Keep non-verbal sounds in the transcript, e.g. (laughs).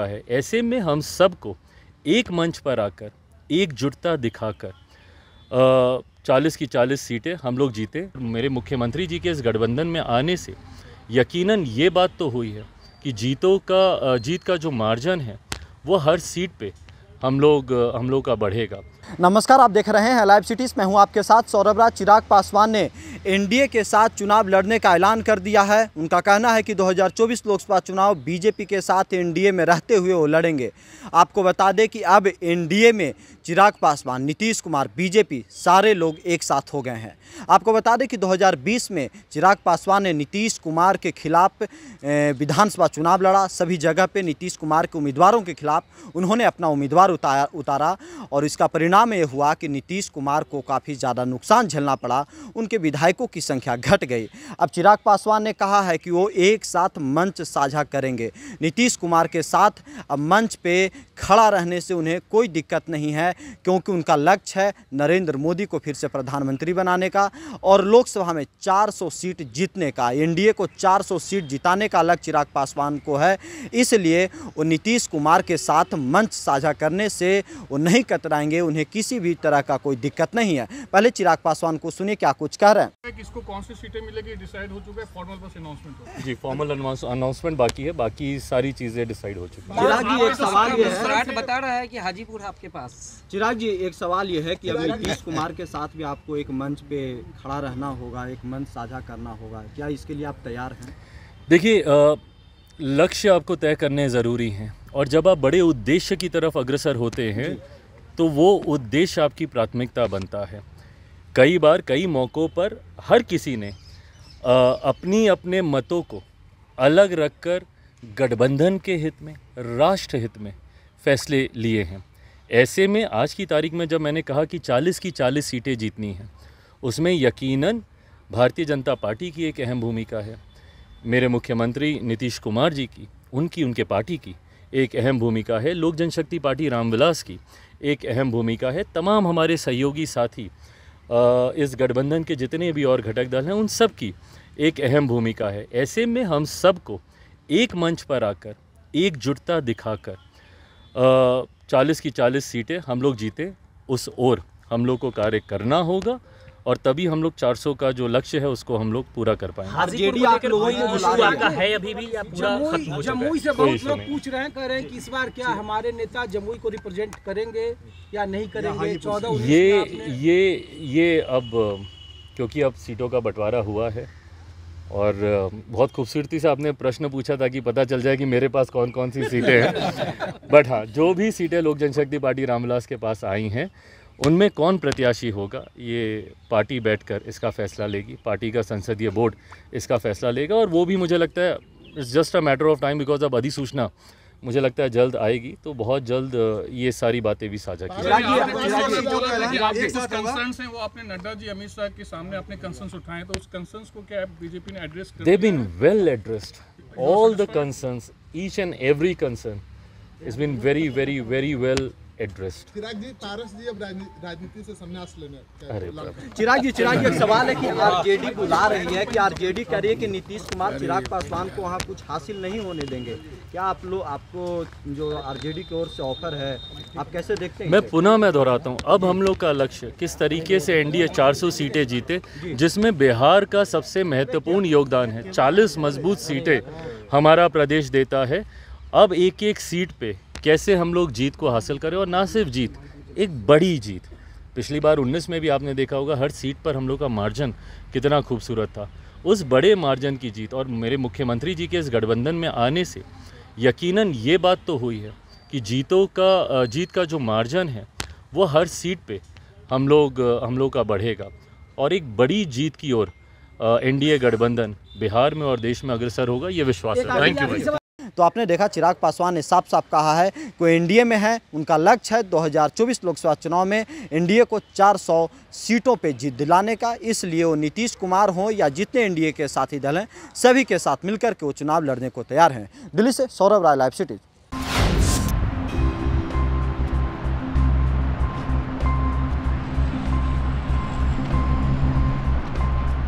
होता है ऐसे में हम सबको एक मंच पर आकर एकजुटता दिखाकर चालीस की चालीस सीटें हम लोग जीते मेरे मुख्यमंत्री जी के इस गठबंधन में आने से यकीनन ये बात तो हुई है कि जीतों का जीत का जो मार्जन है वो हर सीट पे हम लोग हम लोग का बढ़ेगा नमस्कार आप देख रहे हैं लाइव सिटीज़ मैं हूं आपके साथ सौरभ राज चिराग पासवान ने एनडीए के साथ चुनाव लड़ने का ऐलान कर दिया है उनका कहना है कि 2024 लोकसभा चुनाव बीजेपी के साथ एनडीए में रहते हुए वो लड़ेंगे आपको बता दें कि अब एनडीए में चिराग पासवान नीतीश कुमार बीजेपी सारे लोग एक साथ हो गए हैं आपको बता दें कि 2020 में चिराग पासवान ने नीतीश कुमार के खिलाफ विधानसभा चुनाव लड़ा सभी जगह पे नीतीश कुमार के उम्मीदवारों के खिलाफ उन्होंने अपना उम्मीदवार उतारा उतारा और इसका परिणाम ये हुआ कि नीतीश कुमार को काफ़ी ज़्यादा नुकसान झेलना पड़ा उनके विधायक विधायकों की संख्या घट गई अब चिराग पासवान ने कहा है कि वो एक साथ मंच साझा करेंगे नीतीश कुमार के साथ अब मंच पे खड़ा रहने से उन्हें कोई दिक्कत नहीं है क्योंकि उनका लक्ष्य है नरेंद्र मोदी को फिर से प्रधानमंत्री बनाने का और लोकसभा में 400 सीट जीतने का एनडीए को 400 सीट जिताने का लक्ष्य चिराग पासवान को है इसलिए वो नीतीश कुमार के साथ मंच साझा करने से वो नहीं कतराएंगे उन्हें किसी भी तरह का कोई दिक्कत नहीं है पहले चिराग पासवान को सुनिए क्या कुछ कह रहे हैं किसको कौन सी सीटें मिलेगी डिसाइड हो चुका है फॉर्मल बस अनाउंसमेंट जी फॉर्मल अनाउंसमेंट बाकी है बाकी सारी चीजें डिसाइड हो चुकी है जी एक सवाल ये है बता रहा है कि हाजीपुर आपके पास चिराग जी एक सवाल ये है कि अब नीतीश कुमार के साथ भी आपको एक मंच पे खड़ा रहना होगा एक मंच साझा करना होगा क्या इसके लिए आप तैयार हैं देखिए लक्ष्य आपको तय करने ज़रूरी हैं और जब आप बड़े उद्देश्य की तरफ अग्रसर होते हैं तो वो उद्देश्य आपकी प्राथमिकता बनता है कई बार कई मौक़ों पर हर किसी ने अपनी अपने मतों को अलग रखकर गठबंधन के हित में राष्ट्र हित में फैसले लिए हैं ऐसे में आज की तारीख में जब मैंने कहा कि 40 की 40 सीटें जीतनी हैं उसमें यकीनन भारतीय जनता पार्टी की एक अहम भूमिका है मेरे मुख्यमंत्री नीतीश कुमार जी की उनकी उनके पार्टी की एक अहम भूमिका है लोक जनशक्ति पार्टी रामविलास की एक अहम भूमिका है तमाम हमारे सहयोगी साथी इस गठबंधन के जितने भी और घटक दल हैं उन सब की एक अहम भूमिका है ऐसे में हम सबको एक मंच पर आकर एकजुटता दिखाकर चालीस की चालीस सीटें हम लोग जीते उस ओर हम लोग को कार्य करना होगा और तभी हम लोग 400 का जो लक्ष्य है उसको हम लोग पूरा कर पाए जमुई से बहुत लोग पूछ रहे हैं कह रहे हैं कि इस बार क्या हमारे नेता जमुई को रिप्रेजेंट करेंगे या नहीं करेंगे चौदह ये ये ये अब क्योंकि अब सीटों का बंटवारा हुआ है और बहुत खूबसूरती से आपने प्रश्न पूछा था कि पता चल जाए कि मेरे पास कौन कौन सी सीटें हैं बट (laughs) हाँ जो भी सीटें लोक जनशक्ति पार्टी रामविलास के पास आई हैं उनमें कौन प्रत्याशी होगा ये पार्टी बैठकर इसका फैसला लेगी पार्टी का संसदीय बोर्ड इसका फैसला लेगा और वो भी मुझे लगता है it's just a matter of time because अब अधिसूचना मुझे लगता है जल्द आएगी तो बहुत जल्द ये सारी बातें भी साझा की जाएगी well addressed all the concern each and every concern is been very very very well addressed Chirag ji Paras ji अब राजनीति से संन्यास लेने अरे चिराग जी चिराग जी एक सवाल है कि आरजेडी बुला रही है कि आरजेडी कह रही है कि नीतीश कुमार चिराग पासवान तो को वहाँ कुछ हासिल नहीं होने देंगे क्या आप लोग आपको जो आरजेडी की ओर से ऑफर है आप कैसे देखते हैं मैं पुनः मैं दोहराता हूँ अब हम लोग का लक्ष्य किस तरीके से एनडीए 400 सीटें जीते जिसमें बिहार का सबसे महत्वपूर्ण योगदान है चालीस मजबूत सीटें हमारा प्रदेश देता है अब एक एक सीट पे कैसे हम लोग जीत को हासिल करें और ना सिर्फ जीत एक बड़ी जीत पिछली बार 19 में भी आपने देखा होगा हर सीट पर हम लोग का मार्जन कितना खूबसूरत था उस बड़े मार्जन की जीत और मेरे मुख्यमंत्री जी के इस गठबंधन में आने से यकीनन ये बात तो हुई है कि जीतों का जीत का जो मार्जन है वो हर सीट पे हम लोग हम लोग का बढ़ेगा और एक बड़ी जीत की ओर एनडीए गठबंधन बिहार में और देश में अग्रसर होगा ये विश्वास है थैंक यू तो आपने देखा चिराग पासवान ने साफ साफ कहा है कि एनडीए में है उनका लक्ष्य है 2024 लोकसभा चुनाव में एनडीए को 400 सीटों पे जीत दिलाने का इसलिए वो नीतीश कुमार हों या जितने एनडीए के साथी दल हैं सभी के साथ मिलकर के वो चुनाव लड़ने को तैयार हैं दिल्ली से सौरभ राय लाइव सिटीज़